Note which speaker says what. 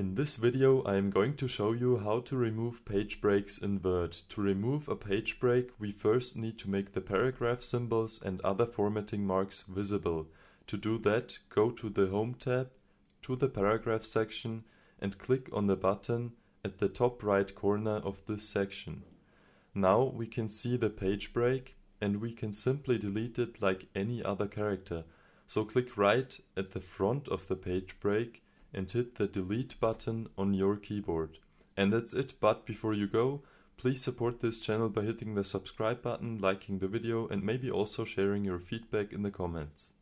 Speaker 1: In this video I am going to show you how to remove page breaks in Word. To remove a page break we first need to make the paragraph symbols and other formatting marks visible. To do that go to the Home tab, to the paragraph section and click on the button at the top right corner of this section. Now we can see the page break and we can simply delete it like any other character. So click right at the front of the page break and hit the delete button on your keyboard. And that's it, but before you go, please support this channel by hitting the subscribe button, liking the video and maybe also sharing your feedback in the comments.